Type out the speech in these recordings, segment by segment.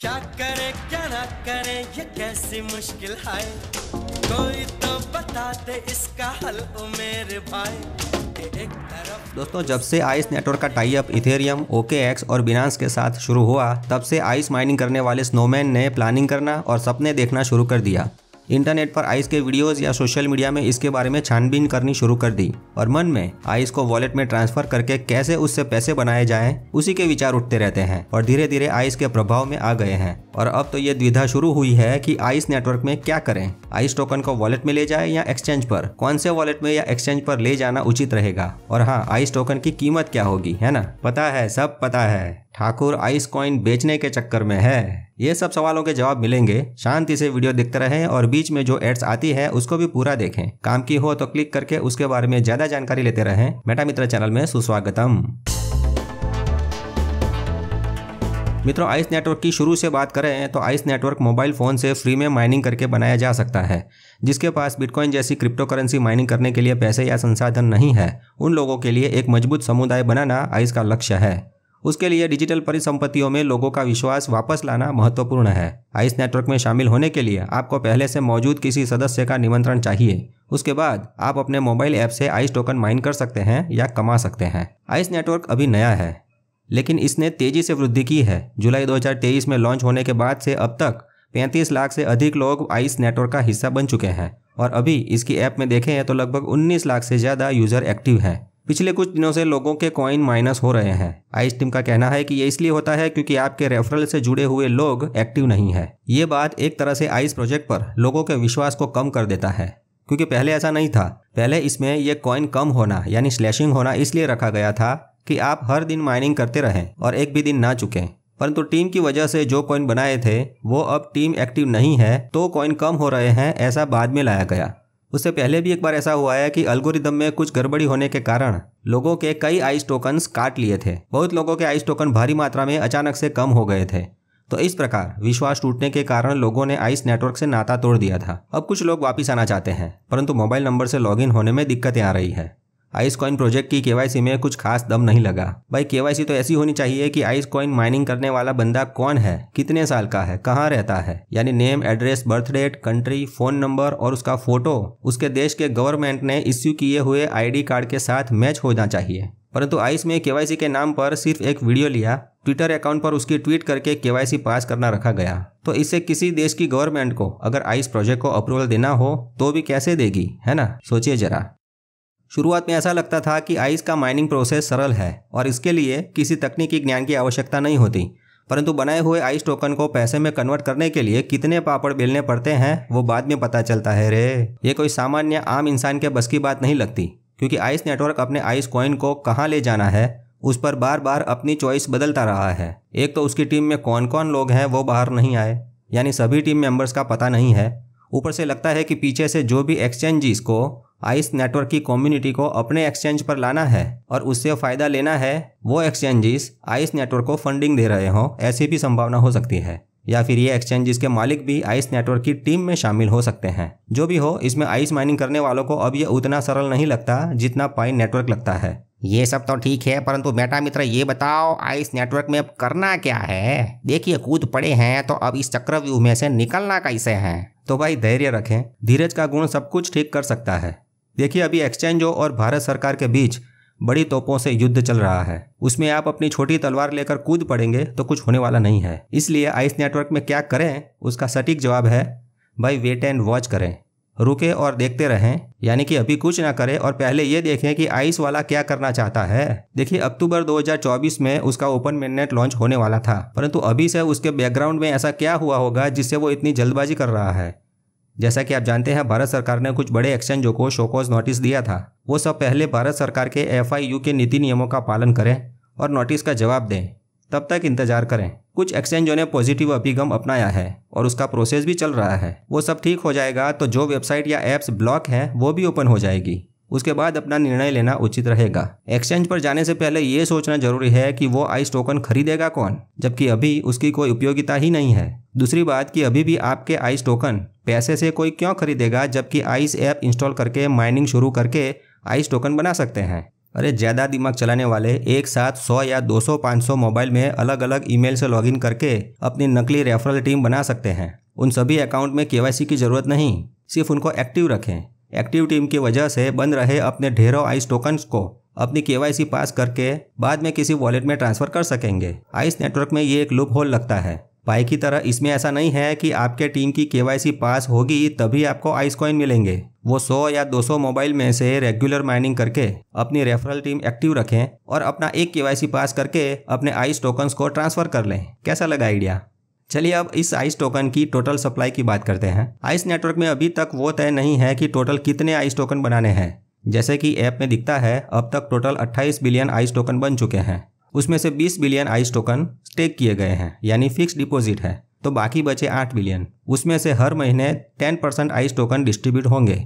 क्या करे क्या ना करे ये कैसी मुश्किल है कोई तो दे इसका हल मेरे भाई दोस्तों जब से आइस नेटवर्क का tie up Ethereum OKX और बिनांस के साथ शुरू हुआ तब से आइस माइनिंग करने वाले स्नोमैन ने प्लानिंग करना और सपने देखना शुरू कर दिया इंटरनेट पर आइस के वीडियोस या सोशल मीडिया में इसके बारे में छानबीन करनी शुरू कर दी और मन में आइस को वॉलेट में ट्रांसफर करके कैसे उससे पैसे बनाए जाएं उसी के विचार उठते रहते हैं और धीरे धीरे आइस के प्रभाव में आ गए हैं और अब तो ये द्विधा शुरू हुई है कि आइस नेटवर्क में क्या करें आइस टोकन को वॉलेट में ले जाए या एक्सचेंज पर कौन से वॉलेट में या एक्सचेंज पर ले जाना उचित रहेगा और हाँ आइस टोकन की कीमत क्या होगी है ना पता है सब पता है ठाकुर आइस कॉइन बेचने के चक्कर में है ये सब सवालों के जवाब मिलेंगे शांति से वीडियो देखते रहें और बीच में जो एड्स आती है उसको भी पूरा देखें काम की हो तो क्लिक करके उसके बारे में ज्यादा जानकारी लेते रहें मेटा मित्र चैनल में सुस्वागतम मित्रों आइस नेटवर्क की शुरू से बात करें तो आइस नेटवर्क मोबाइल फ़ोन से फ्री में माइनिंग करके बनाया जा सकता है जिसके पास बिटकॉइन जैसी क्रिप्टो करेंसी माइनिंग करने के लिए पैसे या संसाधन नहीं है उन लोगों के लिए एक मजबूत समुदाय बनाना आइस का लक्ष्य है उसके लिए डिजिटल परिसंपत्तियों में लोगों का विश्वास वापस लाना महत्वपूर्ण है आइस नेटवर्क में शामिल होने के लिए आपको पहले से मौजूद किसी सदस्य का निमंत्रण चाहिए उसके बाद आप अपने मोबाइल ऐप से आइस टोकन माइन कर सकते हैं या कमा सकते हैं आइस नेटवर्क अभी नया है लेकिन इसने तेजी से वृद्धि की है जुलाई 2023 में लॉन्च होने के बाद से अब तक 35 लाख से अधिक लोग आइस नेटवर्क का हिस्सा बन चुके हैं और अभी इसकी ऐप में देखें तो लगभग 19 लाख से ज़्यादा यूज़र एक्टिव हैं पिछले कुछ दिनों से लोगों के कॉइन माइनस हो रहे हैं आइस टीम का कहना है कि ये इसलिए होता है क्योंकि आपके रेफरल से जुड़े हुए लोग एक्टिव नहीं है ये बात एक तरह से आइस प्रोजेक्ट पर लोगों के विश्वास को कम कर देता है क्योंकि पहले ऐसा नहीं था पहले इसमें ये कॉइन कम होना यानी स्लैशिंग होना इसलिए रखा गया था कि आप हर दिन माइनिंग करते रहें और एक भी दिन ना चुकें परंतु टीम की वजह से जो कॉइन बनाए थे वो अब टीम एक्टिव नहीं है तो कॉइन कम हो रहे हैं ऐसा बाद में लाया गया उससे पहले भी एक बार ऐसा हुआ है कि अल्गोरिदम में कुछ गड़बड़ी होने के कारण लोगों के कई आइस टोकन काट लिए थे बहुत लोगों के आइस टोकन भारी मात्रा में अचानक से कम हो गए थे तो इस प्रकार विश्वास टूटने के कारण लोगों ने आइस नेटवर्क से नाता तोड़ दिया था अब कुछ लोग वापस आना चाहते हैं परंतु मोबाइल नंबर से लॉगिन होने में दिक्कतें आ रही है आइस कॉइन प्रोजेक्ट की केवाईसी में कुछ खास दम नहीं लगा भाई केवाईसी तो ऐसी होनी चाहिए कि आइस कॉइन माइनिंग करने वाला बंदा कौन है कितने साल का है कहाँ रहता है यानी name address birth date country phone number और उसका फोटो उसके देश के गवर्नमेंट ने इश्यू किए हुए आईडी कार्ड के साथ मैच होना चाहिए परंतु आइस में केवाईसी के नाम पर सिर्फ एक वीडियो लिया ट्विटर अकाउंट पर उसकी ट्वीट करके केवाईसी पास करना रखा गया तो इससे किसी देश की गवर्नमेंट को अगर आइस प्रोजेक्ट को अप्रूवल देना हो तो भी कैसे देगी है ना सोचिए जरा शुरुआत में ऐसा लगता था कि आइस का माइनिंग प्रोसेस सरल है और इसके लिए किसी तकनीकी ज्ञान की आवश्यकता नहीं होती परंतु बनाए हुए आइस टोकन को पैसे में कन्वर्ट करने के लिए कितने पापड़ बेलने पड़ते हैं वो बाद में पता चलता है रे ये कोई सामान्य आम इंसान के बस की बात नहीं लगती क्योंकि आइस नेटवर्क अपने आइस कॉइन को कहाँ ले जाना है उस पर बार बार अपनी चॉइस बदलता रहा है एक तो उसकी टीम में कौन कौन लोग हैं वो बाहर नहीं आए यानी सभी टीम मेंबर्स का पता नहीं है ऊपर से लगता है कि पीछे से जो भी एक्सचेंज को आइस नेटवर्क की कम्युनिटी को अपने एक्सचेंज पर लाना है और उससे फायदा लेना है वो एक्सचेंजेस आइस नेटवर्क को फंडिंग दे रहे हों ऐसी भी संभावना हो सकती है या फिर ये एक्सचेंजेस के मालिक भी आइस नेटवर्क की टीम में शामिल हो सकते हैं जो भी हो इसमें आइस माइनिंग करने वालों को अब ये उतना सरल नहीं लगता जितना पाइन नेटवर्क लगता है ये सब तो ठीक है परंतु बेटा मित्र ये बताओ आइस नेटवर्क में अब करना क्या है देखिए कूद पड़े हैं तो अब इस चक्रव्यूह में से निकलना कैसे है तो भाई धैर्य रखें धीरज का गुण सब कुछ ठीक कर सकता है देखिए अभी एक्सचेंजों और भारत सरकार के बीच बड़ी तोपों से युद्ध चल रहा है उसमें आप अपनी छोटी तलवार लेकर कूद पड़ेंगे तो कुछ होने वाला नहीं है इसलिए आइस नेटवर्क में क्या करें उसका सटीक जवाब है भाई वेट एंड वॉच करें रुके और देखते रहें यानी कि अभी कुछ ना करें और पहले ये देखें कि आइस वाला क्या करना चाहता है देखिए अक्टूबर 2024 में उसका ओपन मेननेट लॉन्च होने वाला था परंतु अभी से उसके बैकग्राउंड में ऐसा क्या हुआ होगा जिससे वो इतनी जल्दबाजी कर रहा है जैसा कि आप जानते हैं भारत सरकार ने कुछ बड़े एक्सचेंजों को शोकॉज नोटिस दिया था वो सब पहले भारत सरकार के एफ के नीति नियमों का पालन करें और नोटिस का जवाब दें तब तक इंतजार करें कुछ एक्सचेंजों ने पॉजिटिव अभिगम अपनाया है और उसका प्रोसेस भी चल रहा है वो सब ठीक हो जाएगा तो जो वेबसाइट या एप्स ब्लॉक हैं वो भी ओपन हो जाएगी उसके बाद अपना निर्णय लेना उचित रहेगा एक्सचेंज पर जाने से पहले ये सोचना जरूरी है कि वो आइस टोकन खरीदेगा कौन जबकि अभी उसकी कोई उपयोगिता ही नहीं है दूसरी बात कि अभी भी आपके आइस टोकन पैसे से कोई क्यों खरीदेगा जबकि आइस ऐप इंस्टॉल करके माइनिंग शुरू करके आइस टोकन बना सकते हैं अरे ज़्यादा दिमाग चलाने वाले एक साथ 100 या 200 500 मोबाइल में अलग अलग ईमेल से लॉगिन करके अपनी नकली रेफरल टीम बना सकते हैं उन सभी अकाउंट में केवाईसी की ज़रूरत नहीं सिर्फ उनको एक्टिव रखें एक्टिव टीम की वजह से बन रहे अपने ढेरों आइस टोकन्स को अपनी के पास करके बाद में किसी वॉलेट में ट्रांसफर कर सकेंगे आइस नेटवर्क में ये एक लूप होल लगता है पाई की तरह इसमें ऐसा नहीं है कि आपके टीम की के पास होगी तभी आपको आइस कॉइन मिलेंगे वो 100 या 200 मोबाइल में से रेगुलर माइनिंग करके अपनी रेफरल टीम एक्टिव रखें और अपना एक के पास करके अपने आइस टोकन्स को ट्रांसफर कर लें कैसा लगा आइडिया चलिए अब इस आइस टोकन की टोटल सप्लाई की बात करते हैं आइस नेटवर्क में अभी तक वो तय नहीं है कि टोटल कितने आइस टोकन बनाने हैं जैसे कि ऐप में दिखता है अब तक टोटल 28 बिलियन आइस टोकन बन चुके हैं उसमें से 20 बिलियन आइस टोकन स्टेक किए गए हैं यानी फिक्स डिपॉजिट है तो बाकी बचे 8 बिलियन उसमें से हर महीने 10 परसेंट आइस टोकन डिस्ट्रीब्यूट होंगे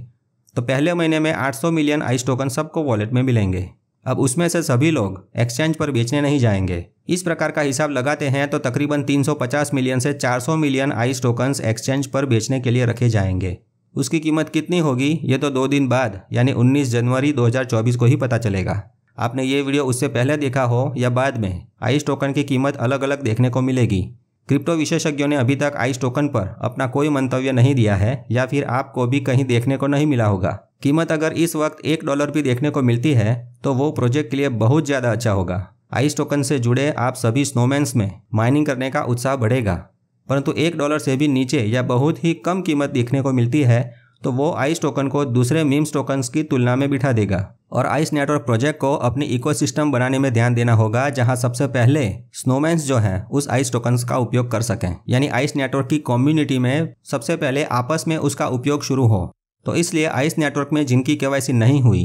तो पहले महीने में 800 मिलियन आइस टोकन सबको वॉलेट में मिलेंगे अब उसमें से सभी लोग एक्सचेंज पर बेचने नहीं जाएंगे इस प्रकार का हिसाब लगाते हैं तो तकरीबन 350 मिलियन से 400 मिलियन आइस टोकन्स एक्सचेंज पर बेचने के लिए रखे जाएंगे उसकी कीमत कितनी होगी ये तो दो दिन बाद यानी 19 जनवरी 2024 को ही पता चलेगा आपने ये वीडियो उससे पहले देखा हो या बाद में आइस टोकन की कीमत अलग अलग देखने को मिलेगी क्रिप्टो विशेषज्ञों ने अभी तक आइस टोकन पर अपना कोई मंतव्य नहीं दिया है या फिर आपको भी कहीं देखने को नहीं मिला होगा कीमत अगर इस वक्त एक डॉलर भी देखने को मिलती है तो वो प्रोजेक्ट के लिए बहुत ज़्यादा अच्छा होगा आइस टोकन से जुड़े आप सभी स्नोमैन्स में माइनिंग करने का उत्साह बढ़ेगा परंतु एक डॉलर से भी नीचे या बहुत ही कम कीमत देखने को मिलती है तो वो आइस टोकन को दूसरे मीम्स टोकन्स की तुलना में बिठा देगा और आइस नेटवर्क प्रोजेक्ट को अपनी इकोसिस्टम बनाने में ध्यान देना होगा जहां सबसे पहले स्नोमैन्स जो हैं उस आइस टोकन्स का उपयोग कर सकें यानी आइस नेटवर्क की कम्युनिटी में सबसे पहले आपस में उसका उपयोग शुरू हो तो इसलिए आइस नेटवर्क में जिनकी के नहीं हुई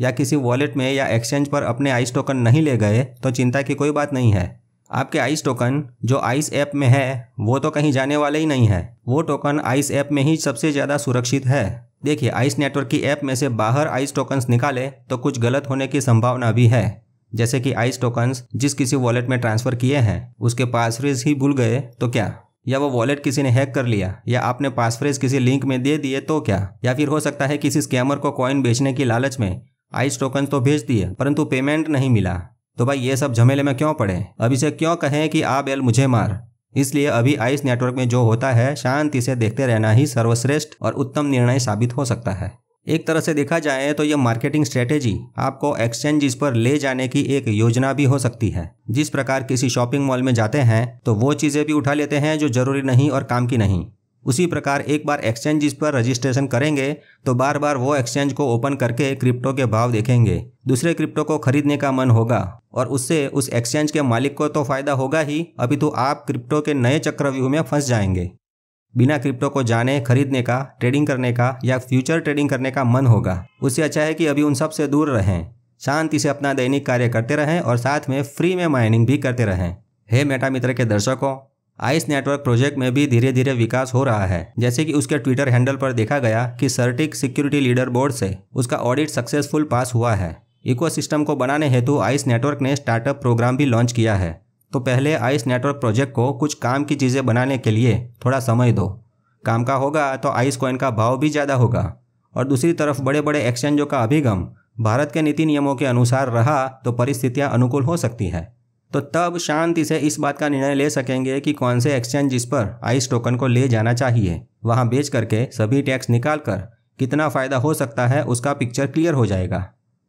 या किसी वॉलेट में या एक्सचेंज पर अपने आइस टोकन नहीं ले गए तो चिंता की कोई बात नहीं है आपके आइस टोकन जो आइस ऐप में है वो तो कहीं जाने वाले ही नहीं है वो टोकन आइस ऐप में ही सबसे ज़्यादा सुरक्षित है देखिए आइस नेटवर्क की ऐप में से बाहर आइस टोकन्स निकाले तो कुछ गलत होने की संभावना भी है जैसे कि आइस टोकन्स जिस किसी वॉलेट में ट्रांसफ़र किए हैं उसके पासवर्ड ही भूल गए तो क्या या वो वॉलेट किसी ने हैक कर लिया या आपने पासवर्ड किसी लिंक में दे दिए तो क्या या फिर हो सकता है किसी स्कैमर को कॉइन बेचने की लालच में आइस टोकन तो भेज दिए परंतु पेमेंट नहीं मिला तो भाई ये सब झमेले में क्यों पड़े अभी से क्यों कहें कि आ बेल मुझे मार इसलिए अभी आइस नेटवर्क में जो होता है शांति से देखते रहना ही सर्वश्रेष्ठ और उत्तम निर्णय साबित हो सकता है एक तरह से देखा जाए तो यह मार्केटिंग स्ट्रेटेजी आपको एक्सचेंजेस पर ले जाने की एक योजना भी हो सकती है जिस प्रकार किसी शॉपिंग मॉल में जाते हैं तो वो चीज़ें भी उठा लेते हैं जो जरूरी नहीं और काम की नहीं उसी प्रकार एक बार एक्सचेंज पर रजिस्ट्रेशन करेंगे तो बार बार वो एक्सचेंज को ओपन करके क्रिप्टो के भाव देखेंगे दूसरे क्रिप्टो को खरीदने का मन होगा और उससे उस एक्सचेंज के मालिक को तो फायदा होगा ही अभी तो आप क्रिप्टो के नए चक्रव्यूह में फंस जाएंगे बिना क्रिप्टो को जाने खरीदने का ट्रेडिंग करने का या फ्यूचर ट्रेडिंग करने का मन होगा उससे अच्छा है कि अभी उन सब से दूर रहें शांति से अपना दैनिक कार्य करते रहें और साथ में फ्री में माइनिंग भी करते रहें हे मेटा मित्र के दर्शकों आइस नेटवर्क प्रोजेक्ट में भी धीरे धीरे विकास हो रहा है जैसे कि उसके ट्विटर हैंडल पर देखा गया कि सर्टिक सिक्योरिटी लीडर बोर्ड से उसका ऑडिट सक्सेसफुल पास हुआ है इकोसिस्टम को बनाने हेतु आइस नेटवर्क ने स्टार्टअप प्रोग्राम भी लॉन्च किया है तो पहले आइस नेटवर्क प्रोजेक्ट को कुछ काम की चीज़ें बनाने के लिए थोड़ा समय दो काम का होगा तो आइस कॉइन का भाव भी ज़्यादा होगा और दूसरी तरफ बड़े बड़े एक्सचेंजों का अभिगम भारत के नीति नियमों के अनुसार रहा तो परिस्थितियां अनुकूल हो सकती है तो तब शांति से इस बात का निर्णय ले सकेंगे कि कौन से एक्सचेंज जिस पर आइस टोकन को ले जाना चाहिए वहाँ बेच करके सभी टैक्स निकाल कर कितना फ़ायदा हो सकता है उसका पिक्चर क्लियर हो जाएगा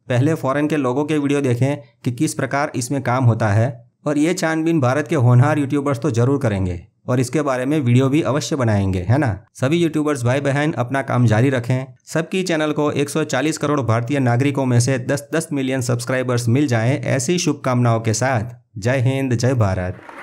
पहले फॉरेन के लोगों के वीडियो देखें कि किस प्रकार इसमें काम होता है और ये छानबीन भारत के होनहार यूट्यूबर्स तो जरूर करेंगे और इसके बारे में वीडियो भी अवश्य बनाएंगे है ना सभी यूट्यूबर्स भाई बहन अपना काम जारी रखें सबकी चैनल को 140 करोड़ भारतीय नागरिकों में से 10-10 मिलियन सब्सक्राइबर्स मिल जाएं ऐसी शुभकामनाओं के साथ जय हिंद जय भारत